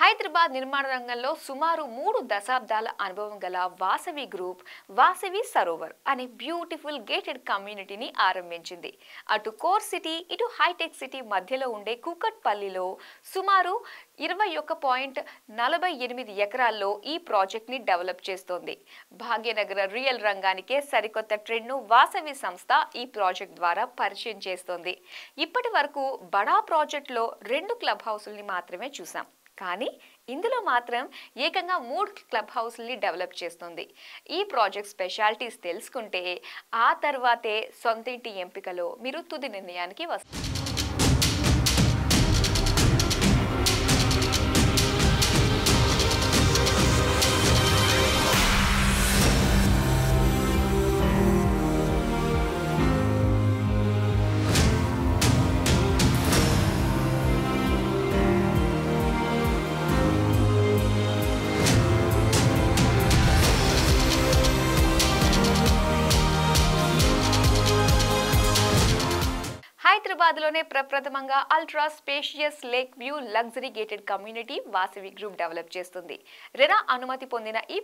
హైదరాబాద్ నిర్మాణ రంగంలో సుమారు మూడు దశాబ్దాల అనుభవం గల వాసవి గ్రూప్ వాసవి సరోవర్ అనే బ్యూటిఫుల్ గేటెడ్ కమ్యూనిటీని ఆరంభించింది అటు కోర్ సిటీ ఇటు హైటెక్ సిటీ మధ్యలో ఉండే కుకట్పల్లిలో సుమారు ఇరవై ఒక పాయింట్ నలభై ఎనిమిది ఎకరాల్లో ఈ ప్రాజెక్ట్ని డెవలప్ చేస్తోంది భాగ్యనగర రియల్ రంగానికే సరికొత్త ట్రెండ్ను వాసవి సంస్థ ఈ ప్రాజెక్ట్ ద్వారా పరిచయం చేస్తోంది ఇప్పటి వరకు బడా ప్రాజెక్టులో రెండు క్లబ్ హౌసుల్ని మాత్రమే చూసాం కానీ ఇందులో మాత్రం ఏకంగా మూడు క్లబ్ హౌస్ని డెవలప్ చేస్తుంది ఈ ప్రాజెక్ట్ స్పెషాలిటీస్ తెలుసుకుంటే ఆ తర్వాతే సొంత ఇంటి ఎంపికలో మీరు తుది నిర్ణయానికి వస్తుంది లోనే ప్రప్రథమంగా ultra spacious lake view luxury gated community Vasavi group develop చేస్తుంది రెనా అనుమతి పొందిన ఈ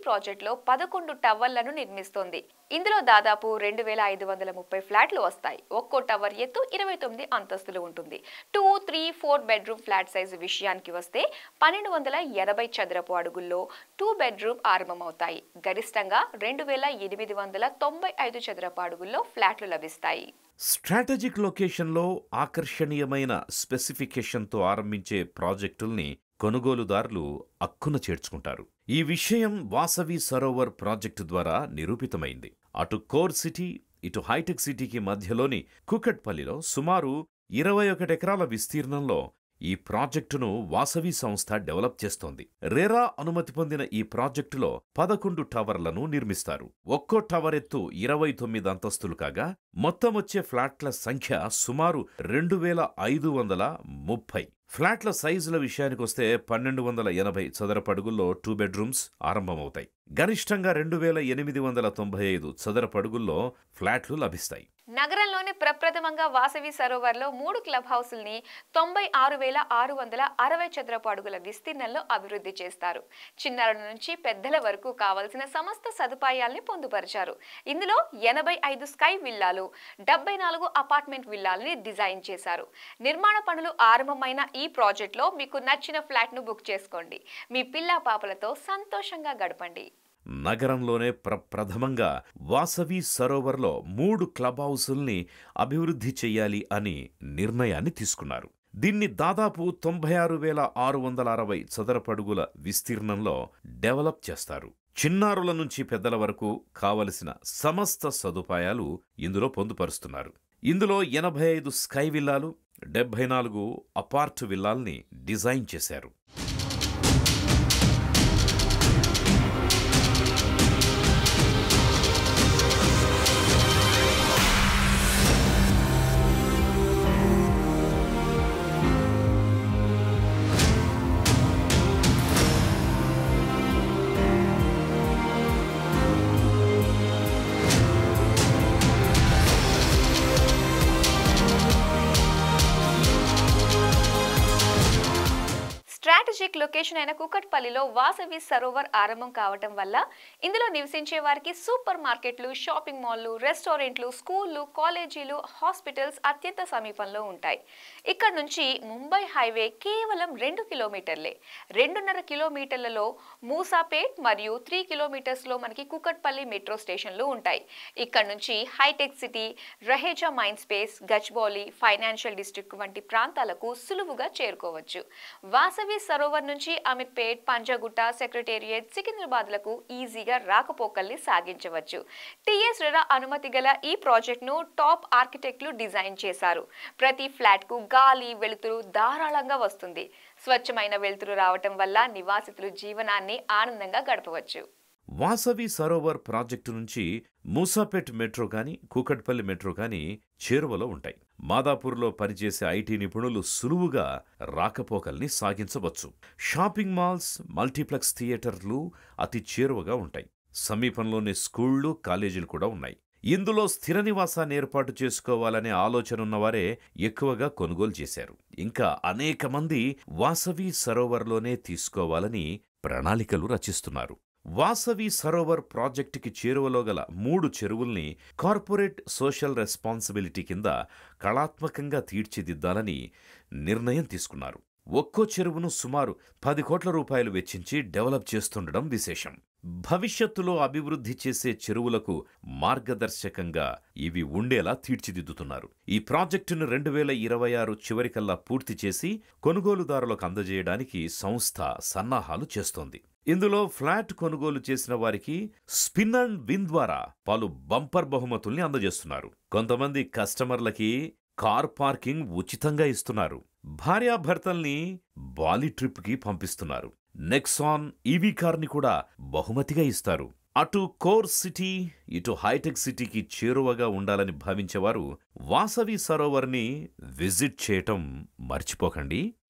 లో పదకొండు టవర్లను నిర్మిస్తోంది ఇందులో దాదాపు రెండు వేల ఐదు వందల ముప్పై ఫ్లాట్లు వస్తాయి ఒక్కో టవర్ ఎత్తు ఇరవై తొమ్మిది అంతస్తులు ఉంటుంది two three four bedroom flat size విషయానికి వస్తే పన్నెండు వందల ఎనభై చదరపు అడుగుల్లో టూ బెడ్రూమ్ ఆరంభమవుతాయి గరిష్టంగా రెండు వేల ఎనిమిది వందల తొంభై ఐదు చదరపు అడుగుల్లో ఫ్లాట్లు లభిస్తాయి స్ట్రాటజిక్ లొకేషన్లో ఆకర్షణీయమైన స్పెసిఫికేషన్తో ఆరంభించే ప్రాజెక్టుల్ని కొనుగోలుదారులు అక్కున చేర్చుకుంటారు ఈ విషయం వాసవి సరోవర్ ప్రాజెక్టు ద్వారా నిరూపితమైంది అటు కోర్ సిటీ ఇటు హైటెక్ సిటీకి మధ్యలోని కుకట్పల్లిలో సుమారు ఇరవై ఒకటి ఎకరాల విస్తీర్ణంలో ఈ ప్రాజెక్టును వాసవి సంస్థ డెవలప్ చేస్తోంది రేరా అనుమతి పొందిన ఈ ప్రాజెక్టులో పదకొండు టవర్లను నిర్మిస్తారు ఒక్కో టవర్ ఎత్తు ఇరవై తొమ్మిది అంతస్తులు కాగా మొత్తం వచ్చే ఫ్లాట్ల సంఖ్య సుమారు రెండు వేల ఐదు వందల ముప్పై ఫ్లాట్ల సైజుల విషయానికొస్తే పన్నెండు వందల ఎనభై చదరపడుగుల్లో టూ బెడ్రూమ్స్ ఆరంభమవుతాయి గరిష్టంగా రెండు వేల ఎనిమిది వందల తొంభై ఐదు చదరపడుగుల్లో ఫ్లాట్లు లభిస్తాయి నగరంలోని ప్రప్రథమంగా వాసవి సరోవర్లో మూడు క్లబ్ హౌసుల్ని తొంభై ఆరు వేల ఆరు వందల అరవై చదరపు అడుగుల విస్తీర్ణంలో అభివృద్ధి చేస్తారు చిన్నారుల నుంచి పెద్దల వరకు కావలసిన సమస్త సదుపాయాల్ని పొందుపరిచారు ఇందులో ఎనభై ఐదు స్కై విల్లాలు డెబ్బై నాలుగు అపార్ట్మెంట్ విల్లాలని డిజైన్ చేశారు నిర్మాణ పనులు ఆరంభమైన ఈ ప్రాజెక్ట్లో మీకు నచ్చిన ఫ్లాట్ను బుక్ చేసుకోండి మీ పిల్లా పాపలతో సంతోషంగా గడపండి నగరంలోనే ప్రప్రథమంగా వాసవి సరోవర్లో మూడు క్లబ్ హౌసుల్ని అభివృద్ధి చెయ్యాలి అని నిర్ణయాన్ని తీసుకున్నారు దీన్ని దాదాపు తొంభై ఆరు వేల ఆరు వందల అరవై చదరపడుగుల విస్తీర్ణంలో డెవలప్ చేస్తారు చిన్నారుల నుంచి పెద్దల వరకు కావలసిన సమస్త సదుపాయాలు ఇందులో పొందుపరుస్తున్నారు ఇందులో ఎనభై ఐదు స్కై విల్లాలు డెబ్బై నాలుగు అపార్ట్ విల్లాల్ని డిజైన్ చేశారు స్ట్రాటజిక్ లొకేషన్ అయిన కుకట్పల్లిలో వాసవి సరోవర్ ఆరంభం కావటం వల్ల ఇందులో నివసించే వారికి సూపర్ మార్కెట్లు షాపింగ్ మాల్లు రెస్టారెంట్లు స్కూళ్ళు కాలేజీలు హాస్పిటల్స్ అత్యంత సమీపంలో ఉంటాయి ఇక్కడ నుంచి ముంబై హైవే కేవలం రెండు కిలోమీటర్లే రెండున్నర కిలోమీటర్లలో మూసాపేట్ మరియు త్రీ కిలోమీటర్స్లో మనకి కుకట్పల్లి మెట్రో స్టేషన్లు ఉంటాయి ఇక్కడ నుంచి హైటెక్ City Raheja Mindspace Gachibowli financial district వంటి ప్రాంతాలకు సులువుగా చేరుకోవచ్చు వాసవి సరోవర్ నుంచి అమీర్పేట్ పంజాగుట్ట సెక్రటేరియట్ సికింద్రాబాద్లకు ఈజీగా రాకపోకల్ని సాగించవచ్చు టిఎస్ రెరా అనుమతి గల ఈ ను టాప్ ఆర్కిటెక్ట్లు డిజైన్ చేశారు ప్రతి ఫ్లాట్కు గాలి వెలుతురు ధారాళంగా వస్తుంది స్వచ్ఛమైన వెలుతురు రావటం వల్ల నివాసితులు జీవనాన్ని ఆనందంగా గడపవచ్చు వాసవి సరోవర్ ప్రాజెక్టు నుంచి మూసాపేట్ మెట్రో కానీ కూకట్పల్లి మెట్రో కానీ చేరువలో ఉంటాయి మాదాపూర్లో పనిచేసే ఐటీ నిపుణులు సులువుగా రాకపోకల్ని సాగించవచ్చు షాపింగ్ మాల్స్ మల్టీప్లెక్స్ థియేటర్లు అతి చేరువగా ఉంటాయి సమీపంలోని స్కూళ్ళు కాలేజీలు కూడా ఉన్నాయి ఇందులో స్థిర నివాసాన్ని ఏర్పాటు చేసుకోవాలనే ఆలోచన ఉన్నవారే ఎక్కువగా కొనుగోలు చేశారు ఇంకా అనేక మంది వాసవి సరోవర్లోనే తీసుకోవాలని ప్రణాళికలు రచిస్తున్నారు వాసవి సరోవర్ ప్రాజెక్టుకి చేరువలో గల మూడు చెరువుల్ని కార్పొరేట్ సోషల్ రెస్పాన్సిబిలిటీ కింద కళాత్మకంగా తీర్చిదిద్దాలని నిర్ణయం తీసుకున్నారు ఒక్కో చెరువును సుమారు పది కోట్ల రూపాయలు వెచ్చించి డెవలప్ చేస్తుండడం విశేషం భవిష్యత్తులో అభివృద్ధి చేసే చెరువులకు మార్గదర్శకంగా ఇవి ఉండేలా తీర్చిదిద్దుతున్నారు ఈ ప్రాజెక్టును రెండు వేల ఇరవై ఆరు చివరికల్లా పూర్తి చేసి కొనుగోలుదారులకు అందజేయడానికి సంస్థ సన్నాహాలు చేస్తోంది ఇందులో ఫ్లాట్ కొనుగోలు చేసిన వారికి స్పిన్ అండ్ విన్ ద్వారా పలు బంపర్ బహుమతుల్ని అందజేస్తున్నారు కొంతమంది కస్టమర్లకి కార్ పార్కింగ్ ఉచితంగా ఇస్తున్నారు భార్యాభర్తల్ని బాలీ ట్రిప్కి పంపిస్తున్నారు నెక్సాన్ ఈవీ కార్ని కూడా బహుమతిగా ఇస్తారు అటు కోర్ సిటీ ఇటు హైటెక్ సిటీకి చేరువగా ఉండాలని భావించేవారు వాసవి సరోవర్ని విజిట్ చేయటం మర్చిపోకండి